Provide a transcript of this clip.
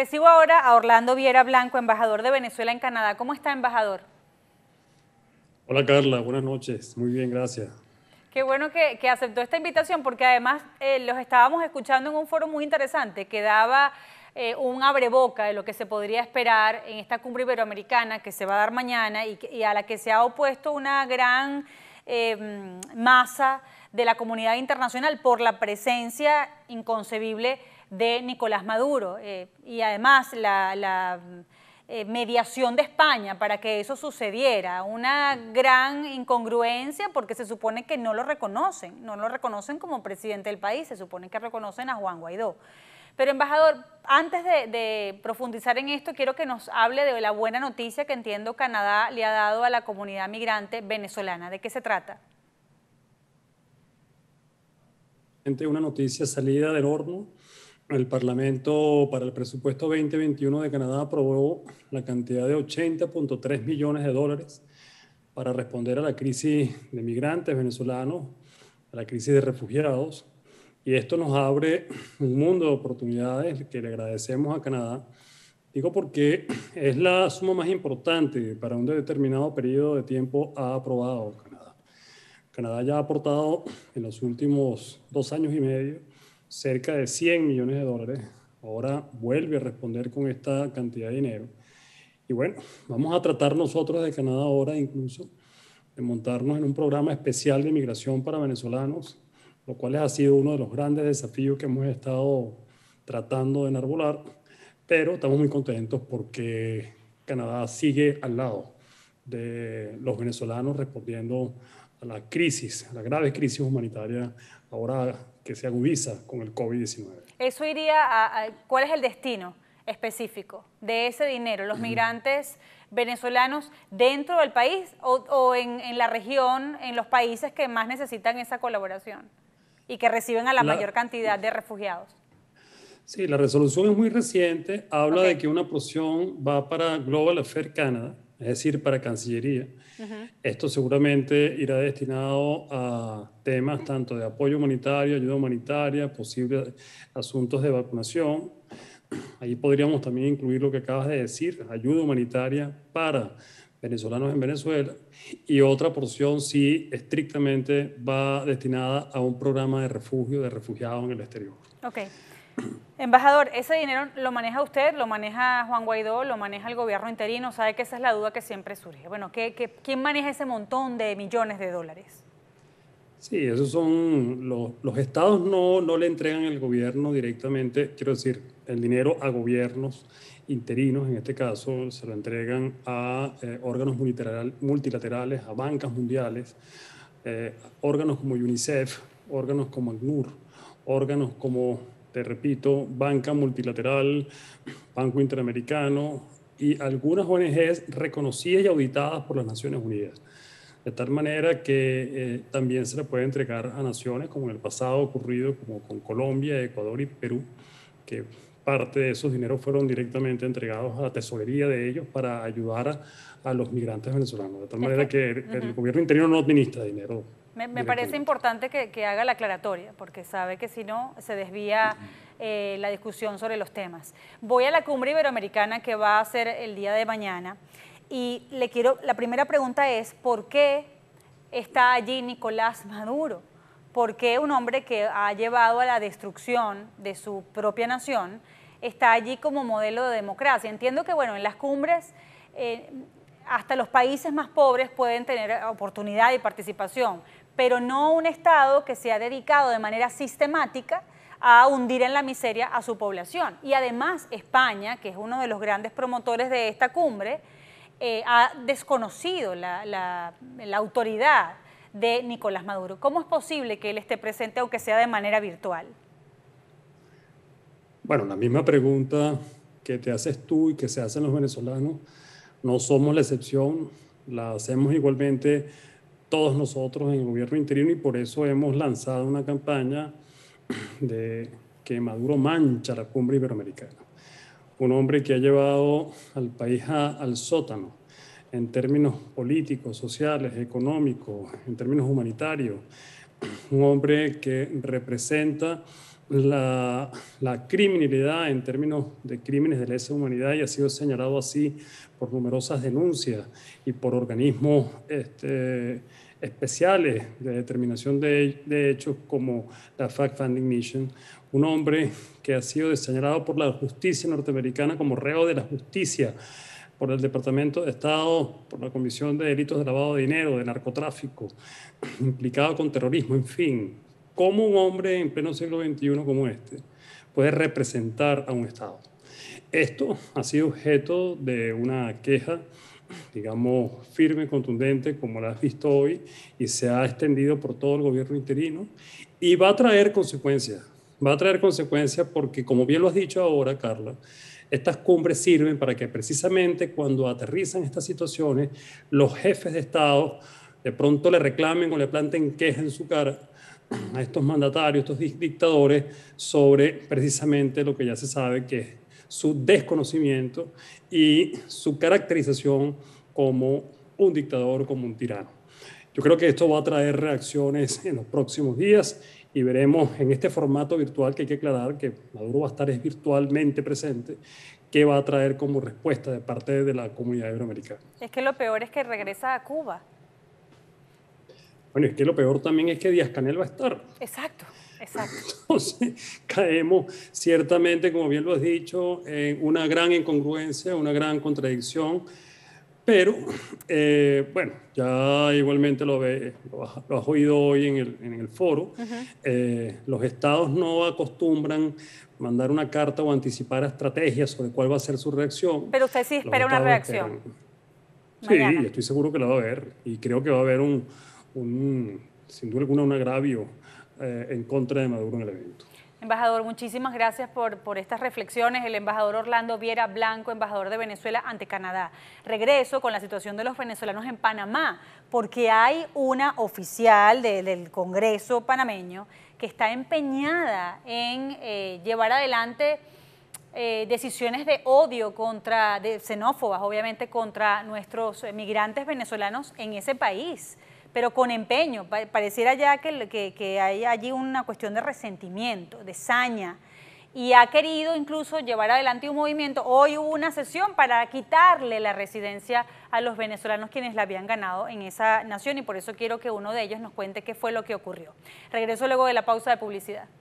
Recibo ahora a Orlando Viera Blanco, embajador de Venezuela en Canadá. ¿Cómo está, embajador? Hola Carla, buenas noches. Muy bien, gracias. Qué bueno que, aceptó esta invitación porque además eh, los estábamos escuchando en un foro muy interesante que daba eh, un abreboca de lo que se podría esperar en esta cumbre iberoamericana que se va a dar mañana y, a la que se ha opuesto una gran em, masa de la comunidad internacional por la presencia inconcebible de Nicolás Maduro eh, y además la, eh, mediación de España para que eso sucediera, una gran incongruencia porque se supone que no lo reconocen, no lo reconocen como presidente del país, se supone que reconocen a Juan Guaidó. Pero embajador, antes de, de, profundizar en esto, quiero que nos hable de la buena noticia que entiendo Canadá le ha dado a la comunidad migrante venezolana. ¿De qué se trata? Una noticia salida del horno el Parlamento para el presupuesto 2021 de Canadá aprobó la cantidad de 80.3 millones de dólares para responder a la crisis de migrantes venezolanos, a la crisis de refugiados. Y esto nos abre un mundo de oportunidades que le agradecemos a Canadá. Digo porque es la suma más importante para un determinado periodo de tiempo ha aprobado Canadá. Canadá ya ha aportado en los últimos dos años y medio cerca de 100 millones de dólares. Ahora vuelve a responder con esta cantidad de dinero. Y bueno, vamos a tratar nosotros de Canadá ahora incluso de montarnos en un programa especial de inmigración para venezolanos, lo cual ha sido uno de los grandes desafíos que hemos estado tratando de enarbolar, pero estamos muy contentos porque Canadá sigue al lado de los venezolanos respondiendo a la crisis, a la grave crisis humanitaria ahora que se agudiza con el COVID-19. Eso iría a, ¿Cuál es el destino específico de ese dinero? ¿Los migrantes venezolanos dentro del país o, en, la región, en los países que más necesitan esa colaboración y que reciben a la, mayor cantidad de refugiados? Sí, la resolución es muy reciente. Habla de que una porción va para Global Affairs Canada, es decir, para Cancillería. Esto seguramente irá destinado a temas tanto de apoyo humanitario, ayuda humanitaria, posibles asuntos de vacunación. Ahí podríamos también incluir lo que acabas de decir, ayuda humanitaria para venezolanos en Venezuela. Y otra porción sí estrictamente va destinada a un programa de refugio de refugiados en el exterior. Okay. Embajador, ¿ese dinero lo maneja usted, lo maneja Juan Guaidó, lo maneja el gobierno interino? Sabe que esa es la duda que siempre surge. Bueno, quién maneja ese montón de millones de dólares? Sí, esos son los, estados no, no le entregan el gobierno directamente, quiero decir, el dinero a gobiernos interinos, en este caso, se lo entregan a eh, órganos multilaterales, a bancas mundiales, eh, órganos como UNICEF, órganos como ACNUR, órganos como te repito, Banca Multilateral, Banco Interamericano y algunas ONGs reconocidas y auditadas por las Naciones Unidas. De tal manera que eh, también se le puede entregar a naciones, como en el pasado ocurrido, como con Colombia, Ecuador y Perú, que parte de esos dineros fueron directamente entregados a la tesorería de ellos para ayudar a, los migrantes venezolanos. De tal manera que el, gobierno interino no administra dinero me, parece importante que, haga la aclaratoria, porque sabe que si no se desvía eh, la discusión sobre los temas. Voy a la cumbre iberoamericana que va a ser el día de mañana y le quiero, la primera pregunta es, ¿por qué está allí Nicolás Maduro? ¿Por qué un hombre que ha llevado a la destrucción de su propia nación está allí como modelo de democracia? Entiendo que, bueno, en las cumbres... Eh, hasta los países más pobres pueden tener oportunidad y participación, pero no un Estado que se ha dedicado de manera sistemática a hundir en la miseria a su población. Y además España, que es uno de los grandes promotores de esta cumbre, eh, ha desconocido la, la autoridad de Nicolás Maduro. ¿Cómo es posible que él esté presente, aunque sea de manera virtual? Bueno, la misma pregunta que te haces tú y que se hacen los venezolanos no somos la excepción, la hacemos igualmente todos nosotros en el gobierno interino y por eso hemos lanzado una campaña de que Maduro mancha la cumbre iberoamericana. Un hombre que ha llevado al país al sótano en términos políticos, sociales, económicos, en términos humanitarios. Un hombre que representa la, criminalidad en términos de crímenes de lesa humanidad y ha sido señalado así por numerosas denuncias y por organismos este, especiales de determinación de, de hechos como la Fact Finding Mission, un hombre que ha sido señalado por la justicia norteamericana como reo de la justicia por el Departamento de Estado, por la Comisión de Delitos de Lavado de Dinero, de Narcotráfico, implicado con terrorismo, en fin, cómo un hombre en pleno siglo XXI como este puede representar a un Estado. Esto ha sido objeto de una queja, digamos, firme, contundente, como la has visto hoy, y se ha extendido por todo el gobierno interino, y va a traer consecuencias. Va a traer consecuencias porque, como bien lo has dicho ahora, Carla, estas cumbres sirven para que precisamente cuando aterrizan estas situaciones, los jefes de Estado de pronto le reclamen o le planten queja en su cara a estos mandatarios, estos dictadores, sobre precisamente lo que ya se sabe que es su desconocimiento y su caracterización como un dictador, como un tirano. Yo creo que esto va a traer reacciones en los próximos días y veremos en este formato virtual que hay que aclarar que Maduro va a estar es virtualmente presente, qué va a traer como respuesta de parte de la comunidad iberoamericana. Es que lo peor es que regresa a Cuba. Bueno, es que lo peor también es que Díaz Canel va a estar. Exacto, exacto. Entonces, caemos ciertamente, como bien lo has dicho, en una gran incongruencia, una gran contradicción. Pero, eh, bueno, ya igualmente lo, ve, lo, has, oído hoy en el, foro. Eh, los estados no acostumbran mandar una carta o anticipar estrategias sobre cuál va a ser su reacción. Pero usted sí espera una reacción. Sí, estoy seguro que la va a haber. Y creo que va a haber un, un, sin duda alguna un agravio eh, en contra de Maduro en el evento. Embajador, muchísimas gracias por, por, estas reflexiones. El embajador Orlando Viera Blanco, embajador de Venezuela ante Canadá. Regreso con la situación de los venezolanos en Panamá, porque hay una oficial del Congreso panameño que está empeñada en eh, llevar adelante eh, decisiones de odio contra, de xenófobas, obviamente, contra nuestros migrantes venezolanos en ese país pero con empeño. Pareciera ya que, hay allí una cuestión de resentimiento, de saña, y ha querido incluso llevar adelante un movimiento. Hoy hubo una sesión para quitarle la residencia a los venezolanos quienes la habían ganado en esa nación, y por eso quiero que uno de ellos nos cuente qué fue lo que ocurrió. Regreso luego de la pausa de publicidad.